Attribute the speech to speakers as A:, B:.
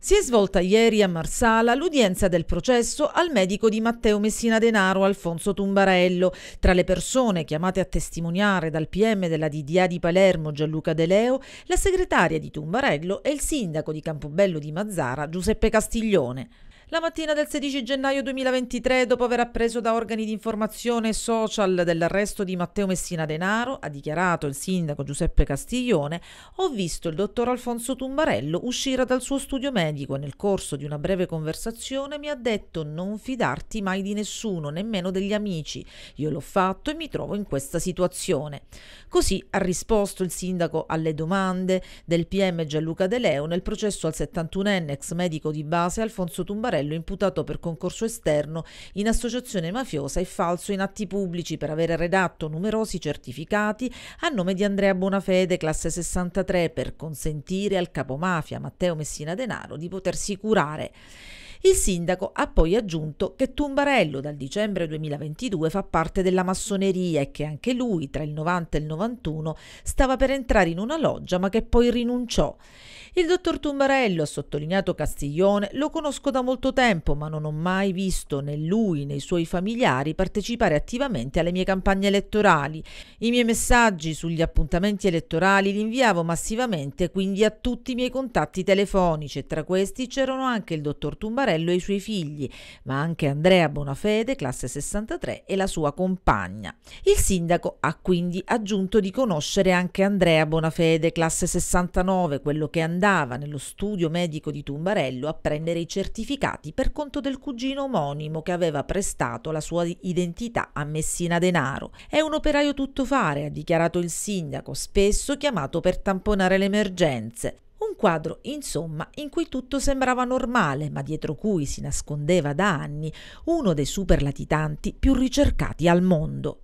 A: Si è svolta ieri a Marsala l'udienza del processo al medico di Matteo Messina Denaro Alfonso Tumbarello. Tra le persone chiamate a testimoniare dal PM della DDA di Palermo Gianluca De Leo, la segretaria di Tumbarello e il sindaco di Campobello di Mazzara Giuseppe Castiglione. La mattina del 16 gennaio 2023, dopo aver appreso da organi di informazione social dell'arresto di Matteo Messina Denaro, ha dichiarato il sindaco Giuseppe Castiglione, ho visto il dottor Alfonso Tumbarello uscire dal suo studio medico e nel corso di una breve conversazione mi ha detto non fidarti mai di nessuno, nemmeno degli amici. Io l'ho fatto e mi trovo in questa situazione. Così ha risposto il sindaco alle domande del PM Gianluca De Leo nel processo al 71enne ex medico di base Alfonso Tumbarello Raffaello imputato per concorso esterno in associazione mafiosa e falso in atti pubblici per aver redatto numerosi certificati a nome di Andrea Bonafede, classe 63, per consentire al capomafia Matteo Messina Denaro di potersi curare. Il sindaco ha poi aggiunto che Tumbarello dal dicembre 2022 fa parte della massoneria e che anche lui tra il 90 e il 91 stava per entrare in una loggia ma che poi rinunciò. Il dottor Tummarello, ha sottolineato Castiglione, lo conosco da molto tempo, ma non ho mai visto né lui né i suoi familiari partecipare attivamente alle mie campagne elettorali. I miei messaggi sugli appuntamenti elettorali li inviavo massivamente quindi a tutti i miei contatti telefonici e tra questi c'erano anche il dottor Tumbarello e i suoi figli, ma anche Andrea Bonafede, classe 63, e la sua compagna. Il sindaco ha quindi aggiunto di conoscere anche Andrea Bonafede, classe 69, quello che è andato andava nello studio medico di Tumbarello a prendere i certificati per conto del cugino omonimo che aveva prestato la sua identità a Messina Denaro. È un operaio tuttofare, ha dichiarato il sindaco, spesso chiamato per tamponare le emergenze. Un quadro, insomma, in cui tutto sembrava normale, ma dietro cui si nascondeva da anni uno dei superlatitanti più ricercati al mondo.